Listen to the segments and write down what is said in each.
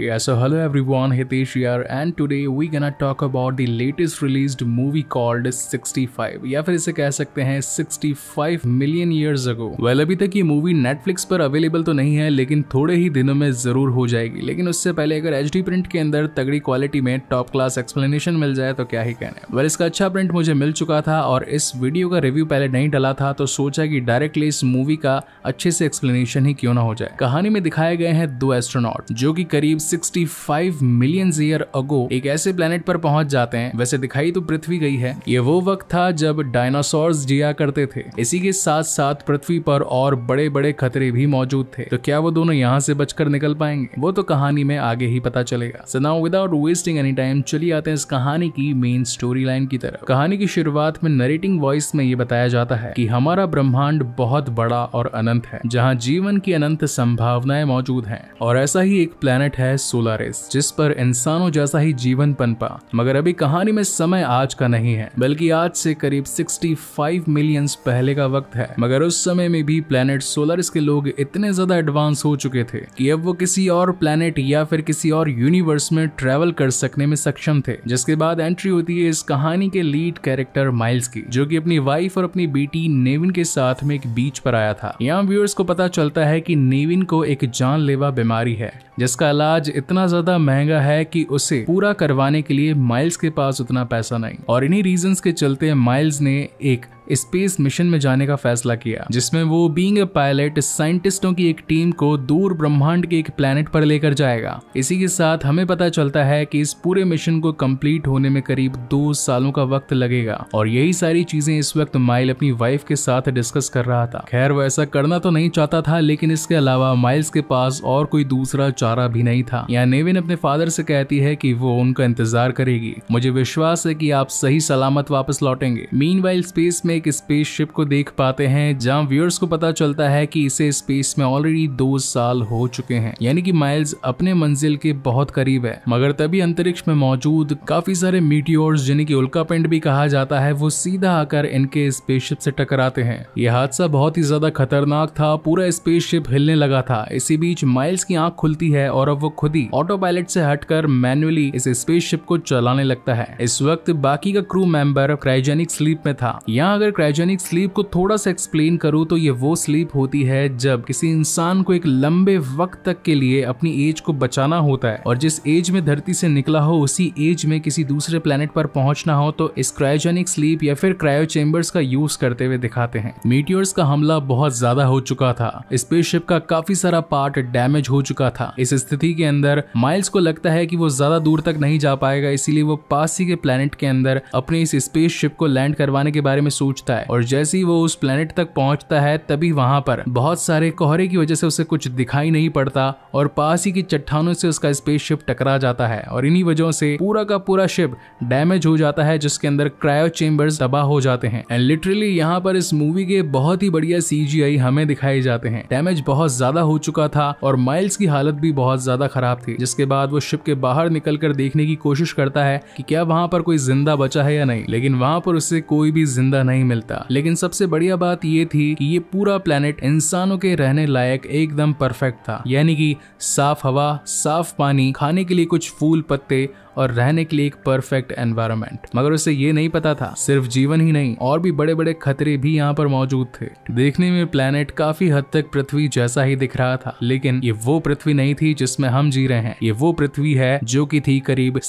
Yeah, so hello everyone, Hitesh here and today we gonna talk about the latest released movie called 65 या फिर इसे कह सकते हैं 65 million years ago. well, अभी तक ये मूवी Netflix पर अवेलेबल तो नहीं है लेकिन थोड़े ही दिनों में जरूर हो जाएगी लेकिन उससे पहले अगर एच प्रिंट के अंदर तगड़ी क्वालिटी में टॉप क्लास एक्सप्लेनेशन मिल जाए तो क्या ही कहने है well, इसका अच्छा प्रिंट मुझे मिल चुका था और इस वीडियो का रिव्यू पहले नहीं डला था तो सोचा कि डायरेक्टली इस मूवी का अच्छे से एक्सप्लेनेशन ही क्यों ना हो जाए कहानी में दिखाए गए हैं दो एस्ट्रोनॉट जो कि करीब 65 मिलियन ईयर अगो एक ऐसे प्लेनेट पर पहुंच जाते हैं वैसे दिखाई तो पृथ्वी गई है ये वो वक्त था जब डायनासोर जिया करते थे इसी के साथ साथ पृथ्वी पर और बड़े बड़े खतरे भी मौजूद थे तो क्या वो दोनों यहाँ से बचकर निकल पाएंगे वो तो कहानी में आगे ही पता चलेगा so now without wasting any time चली आते हैं इस कहानी की मेन स्टोरी लाइन की तरफ कहानी की शुरुआत में नरेटिंग वॉइस में ये बताया जाता है कि हमारा ब्रह्मांड बहुत बड़ा और अनंत है जहाँ जीवन की अनंत संभावनाएं मौजूद हैं और ऐसा ही एक प्लेनेट है सोलारिस जिस पर इंसानों जैसा ही जीवन पनपा मगर अभी कहानी में समय आज का नहीं है बल्कि आज से करीब 65 मिलियंस पहले का वक्त है मगर उस समय में भी प्लेनेट सोलारिस के लोग इतने ज्यादा एडवांस हो चुके थे कि अब वो किसी और प्लेनेट या फिर किसी और यूनिवर्स में ट्रेवल कर सकने में सक्षम थे जिसके बाद एंट्री होती है इस कहानी के लीड कैरेक्टर माइल्स की जो की अपनी वाइफ और अपनी बेटी नेविन के साथ में एक बीच पर आया था यहाँ व्यूअर्स को पता चलता है की नेविन को एक जानलेवा बीमारी है जिसका इलाज इतना ज्यादा महंगा है कि उसे पूरा करवाने के लिए माइल्स के पास उतना पैसा नहीं और इन्हीं रीजन के चलते माइल्स ने एक स्पेस मिशन में जाने का फैसला किया जिसमें वो बींग पायलट साइंटिस्टों की एक टीम को दूर ब्रह्मांड के एक प्लेनेट पर लेकर जाएगा इसी के साथ हमें पता चलता है कि इस पूरे मिशन को कंप्लीट होने में करीब दो सालों का वक्त लगेगा और यही सारी चीजें इस वक्त माइल अपनी वाइफ के साथ डिस्कस कर रहा था खैर वो ऐसा करना तो नहीं चाहता था लेकिन इसके अलावा माइल्स के पास और कोई दूसरा चारा भी नहीं था यहाँ नेविन अपने फादर से कहती है की वो उनका इंतजार करेगी मुझे विश्वास है की आप सही सलामत वापस लौटेंगे मीन स्पेस में एक स्पेसशिप को देख पाते हैं जहां व्यूअर्स को पता चलता है कि इसे स्पेस में ऑलरेडी दो साल हो चुके हैं यानी कि माइल्स अपने मंजिल के बहुत करीब है मगर तभी अंतरिक्ष में मौजूद काफी सारे मीटियोर्स जिन्हें की उल्कापिंड भी कहा जाता है वो सीधा आकर इनके स्पेसशिप से टकराते हैं यह हादसा बहुत ही ज्यादा खतरनाक था पूरा स्पेसशिप हिलने लगा था इसी बीच माइल्स की आंख खुलती है और अब वो खुद ही ऑटो पायलट से हटकर मैनुअली इस स्पेसशिप को चलाने लगता है इस वक्त बाकी का क्रू मेंबर क्राइजेनिक स्लीप में था यहाँ अगर अगर क्रायोजेनिक स्लीप को थोड़ा सा एक्सप्लेन करूँ तो ये वो स्लीप होती है जब किसी इंसान को एक लंबे वक्त तक के लिए अपनी एज को बचाना होता है और जिस एज में धरती से निकला हो उसी एज में किसी दूसरे प्लेनेट पर पहुंचना हो तो इस क्रायोजेनिक स्लीप या फिर क्रायो चेम्बर्स का यूज करते हुए दिखाते हैं मीटियोर्स का हमला बहुत ज्यादा हो चुका था स्पेसशिप का काफी सारा पार्ट डैमेज हो चुका था इस स्थिति के अंदर माइल्स को लगता है कि वो ज्यादा दूर तक नहीं जा पाएगा इसीलिए वो पास ही के प्लेनेट के अंदर अपने इस स्पेस शिप को लैंड करवाने के बारे में सोच पहुंचता है और जैसे ही वो उस प्लेनेट तक पहुंचता है तभी वहां पर बहुत सारे कोहरे की वजह से उसे कुछ दिखाई नहीं पड़ता और पास ही की चट्टानों से उसका स्पेसशिप टकरा जाता है और इन्हीं वजहों से पूरा का पूरा शिप डैमेज हो जाता है जिसके अंदर क्रायो चेम्बर्स तबाह हो जाते हैं एंड लिटरली यहाँ पर इस मूवी के बहुत ही बढ़िया सी हमें दिखाई जाते हैं डैमेज बहुत ज्यादा हो चुका था और माइल्स की हालत भी बहुत ज्यादा खराब थी जिसके बाद वो शिप के बाहर निकल कर देखने की कोशिश करता है की क्या वहाँ पर कोई जिंदा बचा है या नहीं लेकिन वहाँ पर उसे कोई भी जिंदा नहीं मिलता लेकिन सबसे बढ़िया बात ये थी कि ये पूरा प्लेनेट इंसानों के रहने लायक एकदम परफेक्ट था यानी कि साफ हवा साफ पानी खाने के लिए कुछ फूल पत्ते और रहने के लिए एक परफेक्ट एनवायरमेंट मगर उसे ये नहीं पता था सिर्फ जीवन ही नहीं और भी बड़े बड़े खतरे भी यहाँ पर मौजूद थे देखने में प्लेनेट काफी हद तक पृथ्वी जैसा ही दिख रहा था लेकिन ये वो पृथ्वी नहीं थी जिसमें हम जी रहे हैं ये वो पृथ्वी है जो की थी करीब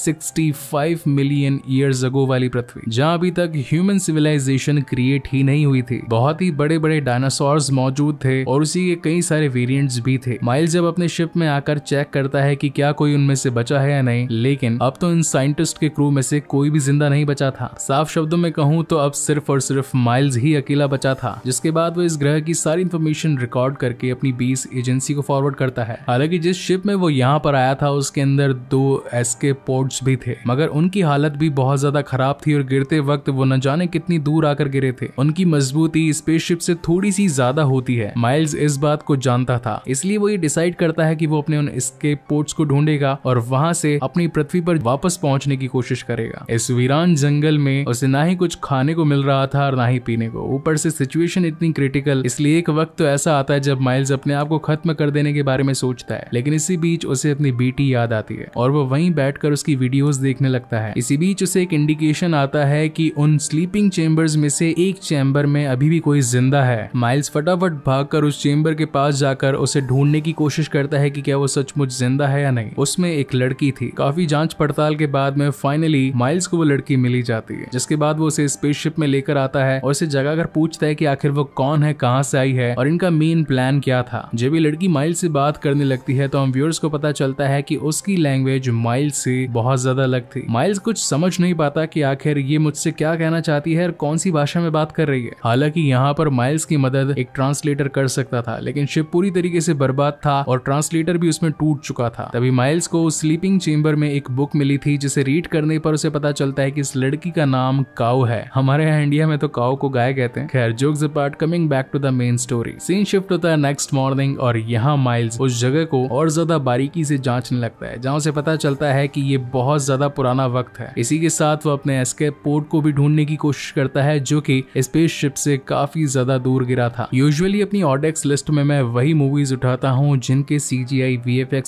फाइव मिलियन ईयर्स अगो वाली पृथ्वी जहाँ अभी तक ह्यूमन सिविलाइजेशन क्रिएट ही नहीं हुई थी बहुत ही बड़े बड़े डायनासोर मौजूद थे और उसी के कई सारे वेरियंट भी थे माइल जब अपने शिप में आकर चेक करता है की क्या कोई उनमें से बचा है या नहीं लेकिन अब तो इन साइंटिस्ट के क्रू में से कोई भी जिंदा नहीं बचा था साफ शब्दों में कहूँ तो अब सिर्फ और सिर्फ माइल्स ही अकेला बचा था जिसके बाद वो इस ग्रह की सारी इन्फॉर्मेशन रिकॉर्ड करके अपनी बीस एजेंसी को फॉरवर्ड करता है हालांकि जिस शिप में वो यहाँ पर आया था उसके अंदर दो एसके पोर्ट्स भी थे मगर उनकी हालत भी बहुत ज्यादा खराब थी और गिरते वक्त वो न जाने कितनी दूर आकर गिरे थे उनकी मजबूती स्पेसशिप से थोड़ी सी ज्यादा होती है माइल्स इस बात को जानता था इसलिए वो ये डिसाइड करता है कि वो अपने उन एस्केप पोर्ट्स को ढूंढेगा और वहां से अपनी पृथ्वी पर वापस पहुंचने की कोशिश करेगा इस वीरान जंगल में उसे ना ही कुछ खाने को मिल रहा था और ना ही पीने को ऊपर से सिचुएशन इतनी क्रिटिकल इसलिए एक वक्त तो ऐसा आता है जब माइल्स अपने आप को खत्म कर देने के बारे में सोचता है लेकिन इसी बीच उसे अपनी बेटी याद आती है और वो वहीं बैठकर उसकी वीडियोस देखने लगता है इसी बीच उसे एक इंडिकेशन आता है कि उन स्लीपिंग चेम्बर्स में से एक चैम्बर में अभी भी कोई जिंदा है माइल्स फटाफट भागकर उस चेम्बर के पास जाकर उसे ढूंढने की कोशिश करता है कि क्या वो सचमुच जिंदा है या नहीं उसमें एक लड़की थी काफी जांच पड़ पड़ताल के बाद में फाइनली माइल्स को वो लड़की मिली जाती है जिसके बाद वो उसे स्पेसशिप में लेकर आता है और उसे जगह कर पूछता है की आखिर वो कौन है कहाँ से आई है और इनका मेन प्लान क्या था जब ये लड़की माइल्स से बात करने लगती है तो हम व्यूअर्स को पता चलता है की उसकी लैंग्वेज माइल्स से बहुत ज्यादा अलग थी माइल्स कुछ समझ नहीं पाता की आखिर ये मुझसे क्या कहना चाहती है और कौन सी भाषा में बात कर रही है हालांकि यहाँ पर माइल्स की मदद एक ट्रांसलेटर कर सकता था लेकिन शिप पूरी तरीके से बर्बाद था और ट्रांसलेटर भी उसमें टूट चुका था तभी माइल्स को स्लीपिंग चेम्बर में एक बुक मिली थी जिसे रीड करने पर उसे पता चलता है कि इस लड़की का नाम काउ है हमारे यहाँ इंडिया में तो काउ को गाय कहते हैं खैर jokes apart coming back to the main story scene shift होता है नेक्स्ट मॉर्निंग और यहाँ माइल्स उस जगह को और ज्यादा बारीकी से जांचने लगता है जहाँ उसे पता चलता है की ये बहुत ज्यादा पुराना वक्त है इसी के साथ वो अपने एस्केप पोर्ट को भी ढूंढने की कोशिश करता है जो की स्पेस शिप से काफी ज्यादा दूर गिरा था यूजली अपनी ऑडेक्स लिस्ट में मैं वही मूवीज उठाता हूँ जिनके सी जी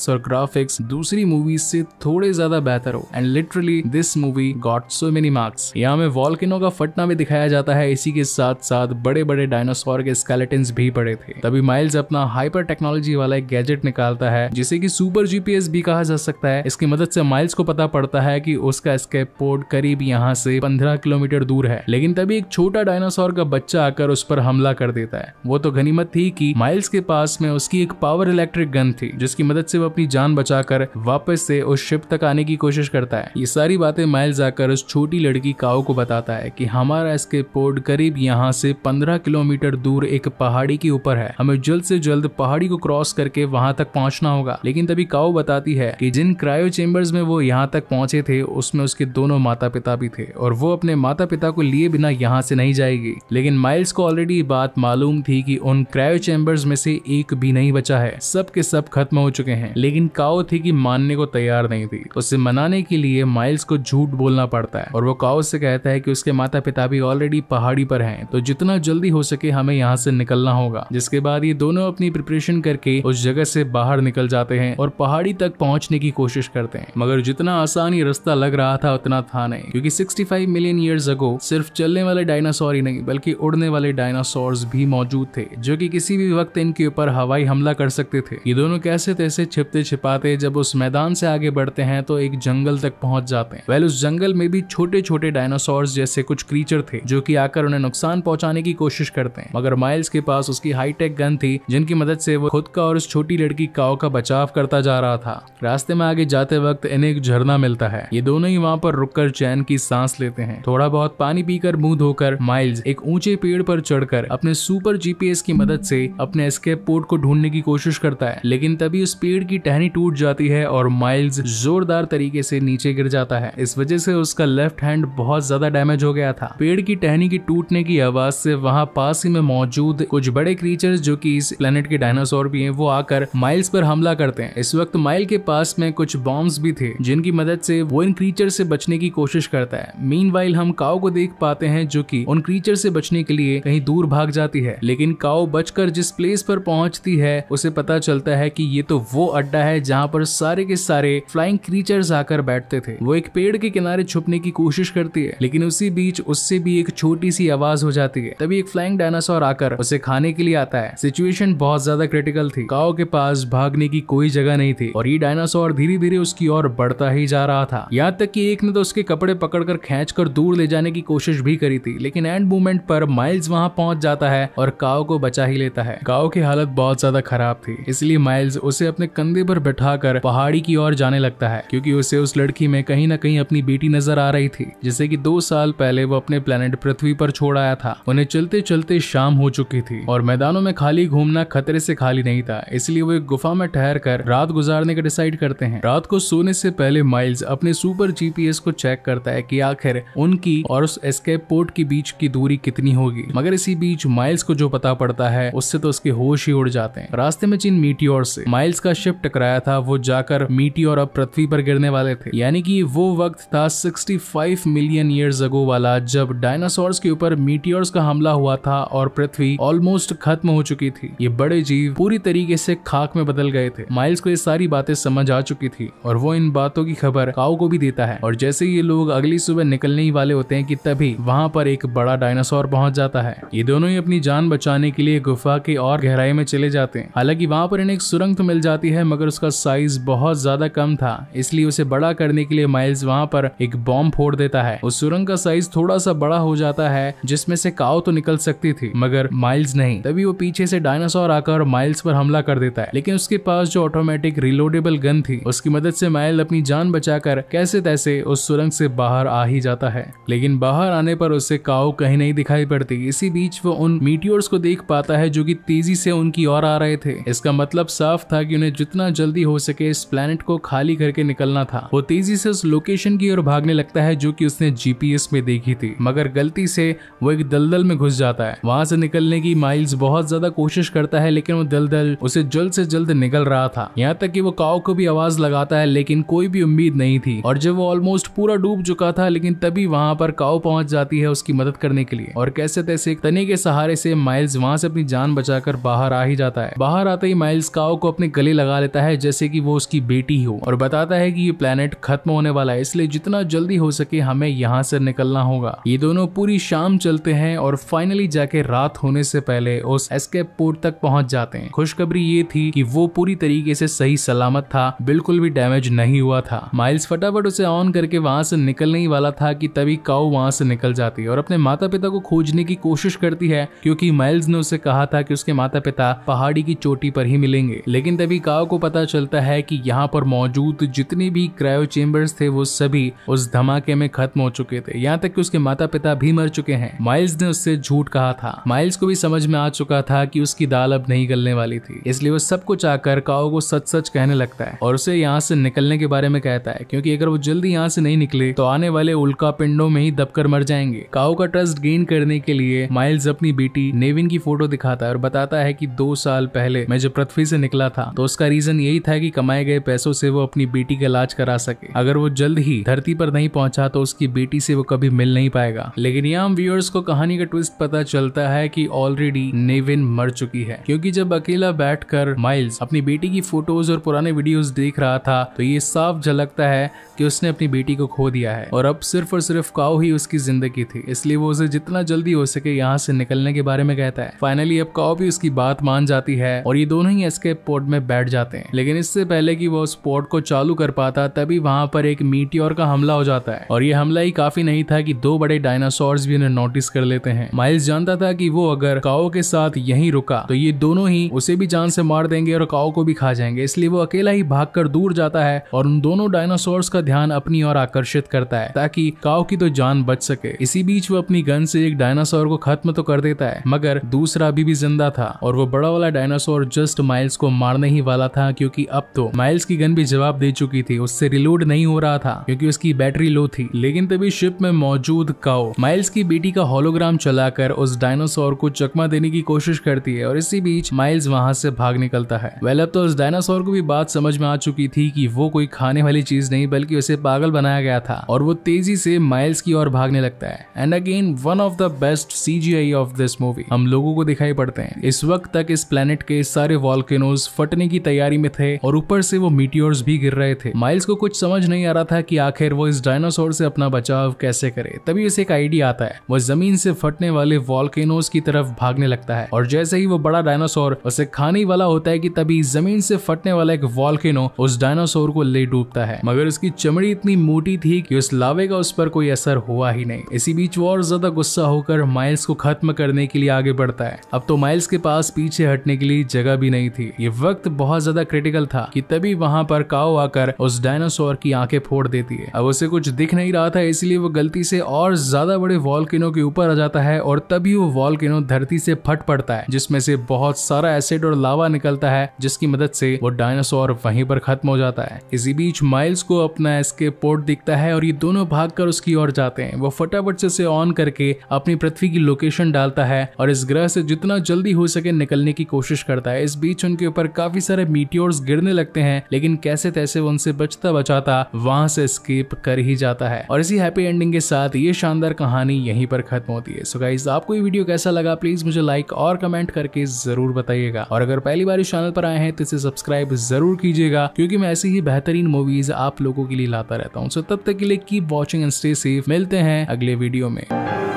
और ग्राफिक्स दूसरी मूवीज से थोड़े ज्यादा बेहतर बेहतर हो and literally this movie got so many marks यहाँ में वॉल्किनो का फटना भी दिखाया जाता है इसी के साथ साथ बड़े बड़े डायनासोर के स्केलेटन भी पड़े थे तभी माइल्स अपना हाइपर टेक्नोलॉजी वाला एक गैजेट निकालता है जिसे की सुपर जीपीएस भी कहा जा सकता है इसकी मदद से माइल्स को पता पड़ता है की उसका स्केप पोर्ट करीब यहाँ से पंद्रह किलोमीटर दूर है लेकिन तभी एक छोटा डायनासोर का बच्चा आकर उस पर हमला कर देता है वो तो गनीमत थी कि माइल्स के पास में उसकी एक पावर इलेक्ट्रिक गन थी जिसकी मदद से वो अपनी जान बचाकर वापस से उस शिप तक आने की कोशिश कोशिश करता है ये सारी बातें माइल्स आकर उस छोटी लड़की काओ को बताता है कि हमारा एस्केप पोर्ट करीब यहाँ से 15 किलोमीटर दूर एक पहाड़ी के ऊपर है हमें जल्द से जल्द पहाड़ी को क्रॉस करके वहां तक पहुंचना होगा लेकिन तभी काओ बताती है कि जिन क्रायो चेम्बर्स में वो यहाँ तक पहुंचे थे उसमें उसके दोनों माता पिता भी थे और वो अपने माता पिता को लिए बिना यहाँ से नहीं जाएगी लेकिन माइल्स को ऑलरेडी बात मालूम थी कि उन क्रायो चेम्बर्स में से एक भी नहीं बचा है सब के सब खत्म हो चुके हैं लेकिन काओ थी कि मानने को तैयार नहीं थी उसे मना बनाने के लिए माइल्स को झूठ बोलना पड़ता है और वो काउस से कहता है कि उसके माता पिता भी ऑलरेडी पहाड़ी पर हैं तो जितना जल्दी हो सके हमें यहाँ से निकलना होगा जिसके बाद ये दोनों अपनी प्रिपरेशन करके उस जगह से बाहर निकल जाते हैं और पहाड़ी तक पहुंचने की कोशिश करते हैं मगर जितना आसान ये रास्ता लग रहा था उतना था नहीं क्योंकि 65 मिलियन ईयर्स अगो सिर्फ चलने वाले डायनासोर ही नहीं बल्कि उड़ने वाले डायनासोर भी मौजूद थे जो की कि किसी भी वक्त इनके ऊपर हवाई हमला कर सकते थे ये दोनों कैसे तैसे छिपते छिपाते जब उस मैदान से आगे बढ़ते हैं तो एक जंगल तक पहुंच जाते हैं वेल उस जंगल में भी छोटे छोटे डायनासोर जैसे कुछ क्रीचर थे जो की आकर उन्हें नुकसान पहुंचाने की कोशिश करते हैं मगर माइल्स के पास उसकी हाईटेक गन थी जिनकी मदद से वो खुद का और उस छोटी लड़की काओ का बचाव करता जा रहा था रास्ते में आगे जाते वक्त इन्हें एक झरना मिलता है ये दोनों ही वहाँ पर रुककर चैन की सांस लेते हैं थोड़ा बहुत पानी पीकर मुंह धोकर माइल्स एक ऊंचे पेड़ पर चढ़कर अपने सुपर जीपीएस की मदद से अपने स्केप पोर्ट को ढूंढने की कोशिश करता है लेकिन तभी उस पेड़ की टहनी टूट जाती है और माइल्स जोरदार तरीके तरीके से नीचे गिर जाता है इस वजह से उसका लेफ्ट हैंड बहुत ज्यादा डैमेज हो गया था पेड़ की टहनी की टूटने की आवाज से वहाँ पास ही में मौजूद कुछ बड़े क्रीचर जो की इस प्लेनेट के डायनासोर भी है वो आकर माइल्स पर हमला करते हैं इस वक्त माइल के पास में कुछ बॉम्ब भी थे जिनकी मदद से वो इन क्रीचर से बचने की कोशिश करता है मीन हम काओ को देख पाते हैं जो कि उन क्रीचर से बचने के लिए कहीं दूर भाग जाती है लेकिन काओ बचकर जिस प्लेस पर पहुंचती है उसे पता चलता है कि ये तो वो अड्डा है जहाँ पर सारे के सारे फ्लाइंग क्रीचर्स आ आकर बैठते थे वो एक पेड़ के किनारे छुपने की कोशिश करती है लेकिन उसी बीच उससे भी एक छोटी सी आवाज हो जाती है तभी एक फ्लाइंग डायनासोर आकर उसे खाने के लिए आता है सिचुएशन बहुत ज्यादा क्रिटिकल थी काओ के पास भागने की कोई जगह नहीं थी और ये डायनासोर धीरे धीरे उसकी ओर बढ़ता ही जा रहा था यहाँ तक की एक ने तो उसके कपड़े पकड़कर कर दूर ले जाने की कोशिश भी करी थी लेकिन एंड मूवमेंट पर माइल्स वहां पहुंच जाता है और काओ को बचा ही लेता है काओ की हालत बहुत ज्यादा खराब थी इसलिए माइल्स उसे अपने कंधे पर बैठाकर पहाड़ी की ओर जाने लगता है क्योंकि उस उसे उस लड़की में कहीं ना कहीं अपनी बेटी नजर आ रही थी जिसे की दो साल पहले वो अपने प्लेनेट पृथ्वी पर छोड़ आया था उन्हें चलते चलते शाम हो चुकी थी और मैदानों में खाली घूमना खतरे से खाली नहीं था इसलिए वो एक गुफा में ठहर कर रात गुजारने का डिसाइड करते हैं रात को सोने से पहले माइल्स अपने सुपर जीपीएस को चेक करता है कि आखिर उनकी और उस एस्केप पोर्ट के बीच की दूरी कितनी होगी मगर इसी बीच माइल्स को जो पता पड़ता है उससे तो उसके होश ही उड़ जाते हैं रास्ते में जिन मीटियोर से माइल्स का शिप टकराया था वो जाकर मीटियोर अब पृथ्वी पर गिरने वाला वाले थे यानी कि वो वक्त था 65 मिलियन ईयर्स अगो वाला जब डायनासोर के ऊपर मीटियोर्स का हमला हुआ था और पृथ्वी ऑलमोस्ट खत्म हो चुकी थी ये बड़े जीव पूरी तरीके से खाक में बदल गए थे माइल्स को ये सारी बातें समझ आ चुकी थी और वो इन बातों की खबर काउ को भी देता है और जैसे ये लोग अगली सुबह निकलने ही वाले होते हैं कि तभी वहाँ पर एक बड़ा डायनासोर पहुंच जाता है ये दोनों ही अपनी जान बचाने के लिए गुफा के और गहराई में चले जाते हैं हालांकि वहाँ पर इन्हें एक सुरंग तो मिल जाती है मगर उसका साइज बहुत ज्यादा कम था इसलिए उसे बड़ा करने के लिए माइल्स वहां पर एक बॉम्ब फोड़ देता है उस सुरंग का साइज थोड़ा सा बड़ा हो जाता है जिसमें से काओ तो निकल सकती थी मगर माइल्स नहीं तभी वो पीछे से डायनासोर आकर माइल्स पर हमला कर देता है लेकिन उसके पास जो ऑटोमेटिक रिलोडेबल गन थी उसकी मदद से माइल अपनी जान बचाकर कैसे तैसे उस सुरंग से बाहर आ ही जाता है लेकिन बाहर आने पर उसे काओ कहीं नहीं दिखाई पड़ती इसी बीच वो उन मीटियोर्स को देख पाता है जो कि तेजी से उनकी ओर आ रहे थे इसका मतलब साफ था कि उन्हें जितना जल्दी हो सके इस प्लेनेट को खाली करके निकलना था था वो तेजी से उस लोकेशन की ओर भागने लगता है जो की उसने जीपीएस में देखी थी मगर गलती से वो एक दलदल में घुस जाता है वहां से निकलने की माइल्स बहुत ज्यादा कोशिश करता है लेकिन वो दलदल उसे जल्द से जल्द निकल रहा था यहाँ तक की वो काव को भी आवाज लगाता है लेकिन कोई भी उम्मीद नहीं थी और जब वो ऑलमोस्ट पूरा डूब चुका था लेकिन तभी वहां पर काव पहुंच जाती है उसकी मदद करने के लिए और कैसे तैसे तने के सहारे से माइल्स वहां से अपनी जान बचाकर बाहर आ ही जाता है बाहर आते ही माइल्स काव को अपने गले लगा लेता है जैसे की वो उसकी बेटी हो और बताता है की ये प्लान प्लेनेट खत्म होने वाला है इसलिए जितना जल्दी हो सके हमें यहाँ से निकलना होगा ये दोनों पूरी शाम चलते हैं और फाइनली जाके रात होने से पहले उस एस्केप पोर्ट तक पहुंच जाते हैं खुशखबरी ये थी कि वो पूरी तरीके से सही सलामत था बिल्कुल भी डैमेज नहीं हुआ था माइल्स फटाफट उसे ऑन करके वहां से निकलने ही वाला था कि तभी काउ वहां से निकल जाती है और अपने माता पिता को खोजने की कोशिश करती है क्योंकि माइल्स ने उसे कहा था कि उसके माता पिता पहाड़ी की चोटी पर ही मिलेंगे लेकिन तभी काउ को पता चलता है कि यहाँ पर मौजूद जितने भी क्रायो चेम्बर्स थे वो सभी उस धमाके में खत्म हो चुके थे यहाँ तक कि उसके माता पिता भी मर चुके हैं माइल्स ने उससे झूठ कहा था माइल्स को भी समझ में आ चुका था कि उसकी दाल अब नहीं गलने वाली थी इसलिए वो सब कुछ आकर काओ को सच सच कहने लगता है और उसे यहाँ से निकलने के बारे में कहता है क्योंकि अगर वो जल्दी यहाँ से नहीं निकले तो आने वाले उल्का पिंडों में ही दबकर मर जाएंगे काओ का ट्रस्ट गेन करने के लिए माइल्स अपनी बेटी नेविन की फोटो दिखाता है और बताता है कि दो साल पहले मैं जब पृथ्वी से निकला था तो उसका रीजन यही था कि कमाए गए पैसों से वो अपनी बेटी का इलाज करा करा सके अगर वो जल्द ही धरती पर नहीं पहुंचा तो उसकी बेटी से वो कभी मिल नहीं पाएगा लेकिन यहाँ व्यूअर्स को कहानी का ट्विस्ट पता चलता है कि ऑलरेडी नेविन मर चुकी है क्योंकि जब अकेला बैठकर माइल्स अपनी बेटी की फोटोज और पुराने वीडियोस देख रहा था तो ये साफ झलकता है कि उसने अपनी बेटी को खो दिया है और अब सिर्फ और सिर्फ काउ ही उसकी जिंदगी थी इसलिए वो उसे जितना जल्दी हो सके यहाँ से निकलने के बारे में कहता है फाइनली अब काउ भी उसकी बात मान जाती है और ये दोनों ही एस्केप पोर्ट में बैठ जाते हैं लेकिन इससे पहले की वो उस पोर्ट को चालू कर पाता तभी वहां पर एक मीटियोर का हमला हो जाता है और ये हमला ही काफी नहीं था कि दो बड़े डायनासोर्स भी उन्हें नोटिस कर लेते हैं माइल्स जानता था कि वो अगर काओ के साथ यही रुका तो ये दोनों ही उसे भी जान से मार देंगे और काओ को भी खा जाएंगे इसलिए वो अकेला ही भाग दूर जाता है और उन दोनों डायनासोर्स का ध्यान अपनी ओर आकर्षित करता है ताकि काओ की तो जान बच सके इसी बीच वो अपनी गन से एक डायनासोर को खत्म तो कर देता है मगर दूसरा अभी भी जिंदा था और वो बड़ा वाला डायनासोर जस्ट माइल्स को मारने ही वाला था क्योंकि अब तो माइल्स की गन भी जवाब दे चुकी थी उससे से रिलोड नहीं हो रहा था क्योंकि उसकी बैटरी लो थी लेकिन तभी शिप में मौजूद काओ माइल्स की बेटी का होलोग्राम चलाकर उस डायनासोर को चकमा देने की कोशिश करती है और इसी बीच माइल्स वहां से भाग निकलता है वेल अब तो उस डायनासोर को भी बात समझ में आ चुकी थी कि वो कोई खाने वाली चीज नहीं बल्कि उसे पागल बनाया गया था और वो तेजी से माइल्स की ओर भागने लगता है and again one of the best scene of this movie हम लोगों को दिखाई पड़ते हैं इस वक्त तक इस प्लेनेट के सारे वॉल्केनोज फटने की तैयारी में थे और ऊपर से वो मीटियोर्स भी गिर रहे थे माइल्स को कुछ समझ नहीं आ रहा था कि आखिर वो इस डायनासोर से अपना बचाव कैसे करे तभी उसे एक आइडिया आता है वो जमीन से फटने वाले वॉल्केनोज की तरफ भागने लगता है और जैसे ही वो बड़ा डायनासोर उसे खाने वाला होता है कि तभी जमीन से फटने वाला एक वॉल्केनो उस डायनासोर को ले डूबता है मगर उसकी चमड़ी इतनी मोटी थी कि उस लावे का उस पर कोई असर हुआ ही नहीं इसी बीच वो और ज्यादा गुस्सा होकर माइल्स को खत्म करने के लिए आगे बढ़ता है अब तो माइल्स के पास पीछे हटने के लिए जगह भी नहीं थी ये वक्त बहुत ज्यादा क्रिटिकल था कि तभी वहां पर काओ आकर उस डायना डायनासोर की आंखें फोड़ देती है अब उसे कुछ दिख नहीं रहा था इसलिए वो गलती से और ज्यादा बड़े वॉलकिनो के ऊपर आ जाता है और तभी वो वॉलकिनो धरती से फट पड़ता है जिसमें से बहुत सारा एसिड और लावा निकलता है जिसकी मदद से वो डायनासोर वहीं पर खत्म हो जाता है इसी बीच माइल्स को अपना एस्केप पोर्ट दिखता है और ये दोनों भागकर उसकी ओर जाते हैं वो फटाफट से उसे ऑन करके अपनी पृथ्वी की लोकेशन डालता है और इस ग्रह से जितना जल्दी हो सके निकलने की कोशिश करता है इस बीच उनके ऊपर काफी सारे मीटियोर्स गिरने लगते हैं लेकिन कैसे तैसे वो उनसे बचता बचाता बचाता वहां से स्केप कर ही जाता है और इसी हैप्पी एंडिंग के साथ ये शानदार कहानी यहीं पर खत्म होती है सो गाइज आपको ये वीडियो कैसा लगा प्लीज मुझे लाइक और कमेंट करके जरूर बताइएगा और अगर पहली बार इस चैनल पर आए हैं तो इसे सब्सक्राइब जरूर कीजिएगा क्योंकि मैं ऐसी ही बेहतरीन मूवीज आप लोगों के लिए लाता रहता हूँ सो तब तक के लिए keep watching and stay safe मिलते हैं अगले वीडियो में